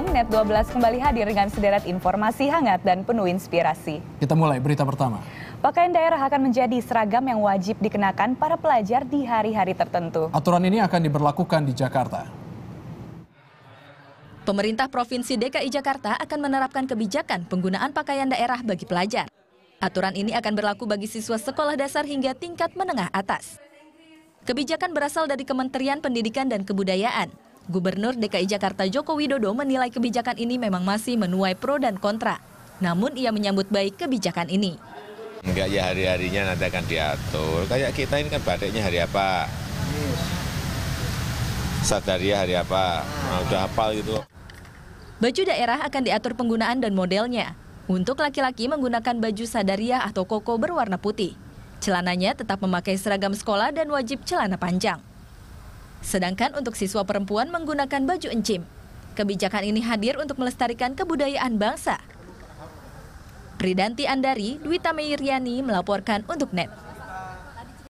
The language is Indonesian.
siang, Net12 kembali hadir dengan sederet informasi hangat dan penuh inspirasi. Kita mulai berita pertama. Pakaian daerah akan menjadi seragam yang wajib dikenakan para pelajar di hari-hari tertentu. Aturan ini akan diberlakukan di Jakarta. Pemerintah Provinsi DKI Jakarta akan menerapkan kebijakan penggunaan pakaian daerah bagi pelajar. Aturan ini akan berlaku bagi siswa sekolah dasar hingga tingkat menengah atas. Kebijakan berasal dari Kementerian Pendidikan dan Kebudayaan Gubernur DKI Jakarta Joko Widodo menilai kebijakan ini memang masih menuai pro dan kontra. Namun ia menyambut baik kebijakan ini. Enggak ya hari-harinya nanti akan diatur. Kayak kita ini kan badainya hari apa? Sadaria hari apa? Nah, udah hafal gitu. Baju daerah akan diatur penggunaan dan modelnya. Untuk laki-laki menggunakan baju sadariah atau koko berwarna putih. Celananya tetap memakai seragam sekolah dan wajib celana panjang. Sedangkan untuk siswa perempuan menggunakan baju encim. Kebijakan ini hadir untuk melestarikan kebudayaan bangsa. Pridanti Andari, Dwi Tameyiriani melaporkan untuk NET.